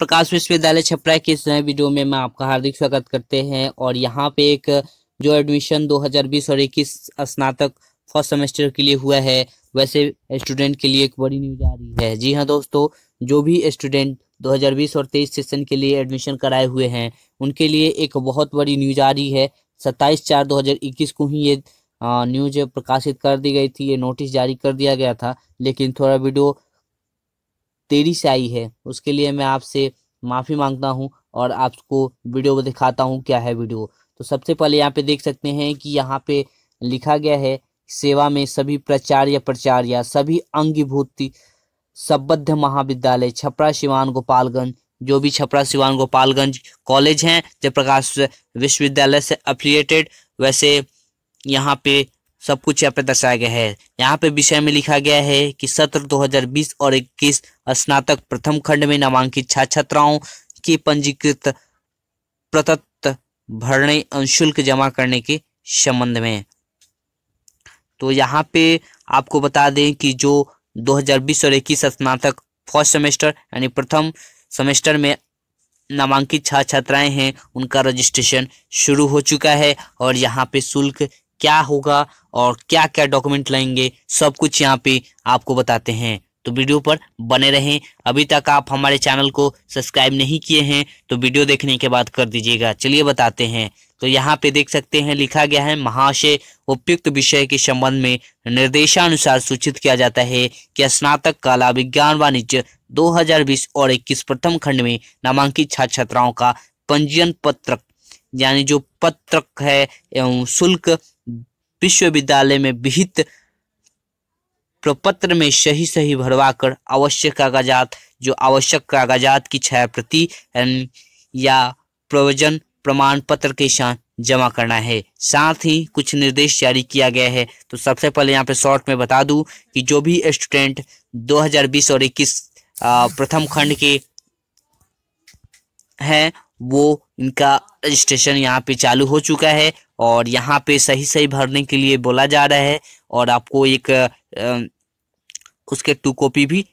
प्रकाश विश्वविद्यालय छपरा के इस नए वीडियो में मैं आपका हार्दिक स्वागत करते हैं और यहाँ पे एक जो एडमिशन 2020 और 21 स्नातक फर्स्ट सेमेस्टर के लिए हुआ है वैसे स्टूडेंट के लिए एक बड़ी न्यूज आ रही है जी हाँ दोस्तों जो भी स्टूडेंट 2020 और 23 सेशन के लिए एडमिशन कराए हुए हैं उनके लिए एक बहुत बड़ी न्यूज आ रही है सत्ताईस चार दो को ही ये न्यूज प्रकाशित कर दी गई थी ये नोटिस जारी कर दिया गया था लेकिन थोड़ा वीडियो तेरी से आई है उसके लिए मैं आपसे माफ़ी मांगता हूँ और आपको वीडियो में दिखाता हूँ क्या है वीडियो तो सबसे पहले यहाँ पे देख सकते हैं कि यहाँ पे लिखा गया है सेवा में सभी प्रचार या प्रचार या सभी अंगीभूति सबद्ध महाविद्यालय छपरा शिवान गोपालगंज जो भी छपरा शिवान गोपालगंज कॉलेज हैं जयप्रकाश विश्वविद्यालय से अफिलिएटेड वैसे यहाँ पे सब कुछ यहाँ पे दर्शाया गया है यहाँ पे विषय में लिखा गया है कि सत्र 2020 और 21 स्नातक प्रथम खंड में नामांकित छात्र छात्राओं के पंजीकृत प्रतत भरने शुल्क जमा करने के संबंध में तो यहाँ पे आपको बता दें कि जो 2020 और 21 स्नातक फर्स्ट सेमेस्टर यानी प्रथम सेमेस्टर में नामांकित छात्र छात्राएं हैं उनका रजिस्ट्रेशन शुरू हो चुका है और यहाँ पे शुल्क क्या होगा और क्या क्या डॉक्यूमेंट लगेंगे सब कुछ यहाँ पे आपको बताते हैं तो वीडियो पर बने रहें अभी तक आप हमारे चैनल को सब्सक्राइब नहीं किए हैं तो वीडियो देखने के बाद कर दीजिएगा चलिए बताते हैं तो यहाँ पे देख सकते हैं लिखा गया है महाशय उपयुक्त विषय के संबंध में निर्देशानुसार सूचित किया जाता है कि स्नातक कला विज्ञान वाणिज्य 2020 और 21 प्रथम खंड में नामांकित छात्र छात्राओं का पंजीयन पत्रक यानी जो पत्रक है शुल्क विश्वविद्यालय में विहित प्रपत्र में सही सही भरवा कर आवश्यक कागजात जो आवश्यक कागजात की छायाप्रति प्रति या प्रवचन प्रमाण पत्र के साथ जमा करना है साथ ही कुछ निर्देश जारी किया गया है तो सबसे पहले यहाँ पे शॉर्ट में बता दूं कि जो भी स्टूडेंट 2020 और 21 प्रथम खंड के हैं वो इनका रजिस्ट्रेशन यहाँ पे चालू हो चुका है और यहाँ पे सही सही भरने के लिए बोला जा रहा है और आपको एक उसके टू कॉपी भी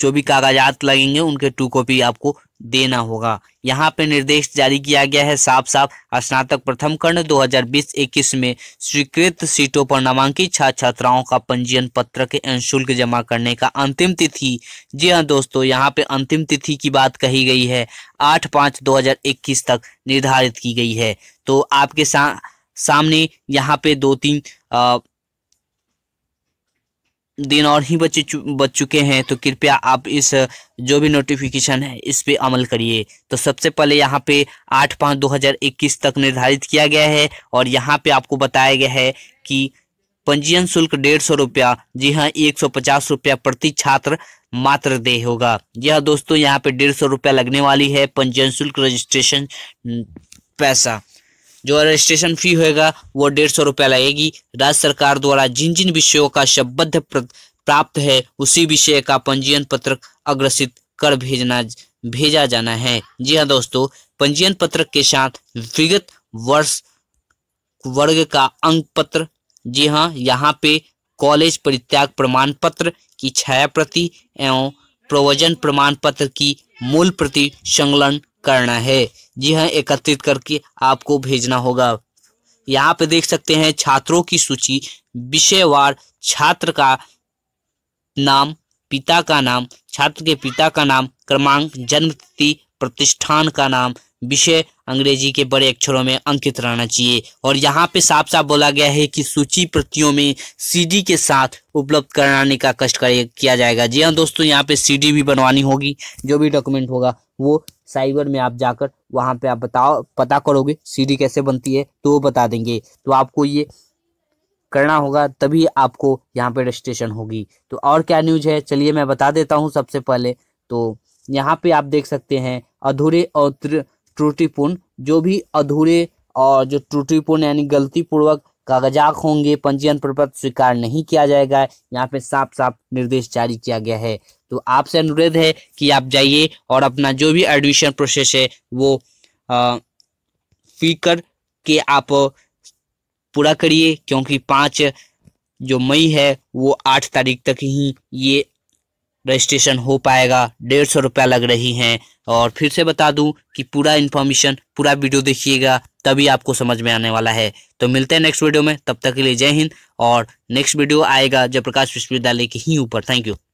जो भी कागजात लगेंगे उनके टू कॉपी आपको देना होगा यहाँ पे निर्देश जारी किया गया है साफ साफ स्नातक प्रथम कर्ण 2020-21 में स्वीकृत सीटों पर नामांकित छात्र छात्राओं का पंजीयन पत्र के अनुशुल्क अं- जमा करने का अंतिम तिथि जी हाँ दोस्तों यहाँ पे अंतिम तिथि की बात कही गई है आठ पाँच 2021 तक निर्धारित की गई है तो आपके सा, सामने यहाँ पे दो तीन आ, दिन और ही बच बच चुके हैं तो कृपया आप इस जो भी नोटिफिकेशन है इस पे अमल करिए तो सबसे पहले यहाँ पे आठ पाँच दो हज़ार इक्कीस तक निर्धारित किया गया है और यहाँ पे आपको बताया गया है कि पंजीयन शुल्क डेढ़ सौ रुपया जी हाँ एक सौ पचास रुपया प्रति छात्र मात्र दे होगा यह हाँ, दोस्तों यहाँ पे डेढ़ सौ रुपया लगने वाली है पंजीयन शुल्क रजिस्ट्रेशन पैसा जो रजिस्ट्रेशन फी होगा वो डेढ़ सौ रुपया लगेगी राज्य सरकार द्वारा जिन जिन विषयों का शब्द प्राप्त है उसी विषय का पंजीयन पत्र अग्रसित कर भेजना भेजा जाना है जी हाँ दोस्तों पंजीयन पत्र के साथ विगत वर्ष वर्ग का अंक पत्र जी हाँ यहाँ पे कॉलेज परित्याग प्रमाण पत्र की छाया प्रति एवं प्रवचन प्रमाण पत्र की मूल प्रति संलग्न करना है जी हाँ एकत्रित करके आपको भेजना होगा यहाँ पे देख सकते हैं छात्रों की सूची विषयवार छात्र का नाम पिता का नाम छात्र के पिता का नाम क्रमांक जन्म तिथि प्रतिष्ठान का नाम विषय अंग्रेजी के बड़े अक्षरों में अंकित रहना चाहिए और यहाँ पे साफ साफ बोला गया है कि सूची प्रतियों में सीडी के साथ उपलब्ध कराने का कष्ट किया जाएगा जी हाँ दोस्तों यहाँ पे सीडी भी बनवानी होगी जो भी डॉक्यूमेंट होगा वो साइबर में आप जाकर वहाँ पे आप बताओ पता करोगे सीडी कैसे बनती है तो वो बता देंगे तो आपको ये करना होगा तभी आपको यहाँ पे रजिस्ट्रेशन होगी तो और क्या न्यूज है चलिए मैं बता देता हूँ सबसे पहले तो यहाँ पे आप देख सकते हैं अधूरे और त्रुटिपूर्ण जो भी अधूरे और जो त्रुटिपूर्ण यानी गलतीपूर्वक कागजात होंगे पंजीयन प्रपत्र स्वीकार नहीं किया जाएगा यहाँ पे साफ साफ निर्देश जारी किया गया है तो आपसे अनुरोध है कि आप जाइए और अपना जो भी एडमिशन प्रोसेस है वो फी कर के आप पूरा करिए क्योंकि पाँच जो मई है वो आठ तारीख तक ही ये रजिस्ट्रेशन हो पाएगा डेढ़ सौ रुपया लग रही हैं और फिर से बता दूं कि पूरा इन्फॉर्मेशन पूरा वीडियो देखिएगा तभी आपको समझ में आने वाला है तो मिलते हैं नेक्स्ट वीडियो में तब तक के लिए जय हिंद और नेक्स्ट वीडियो आएगा जयप्रकाश विश्वविद्यालय के ही ऊपर थैंक यू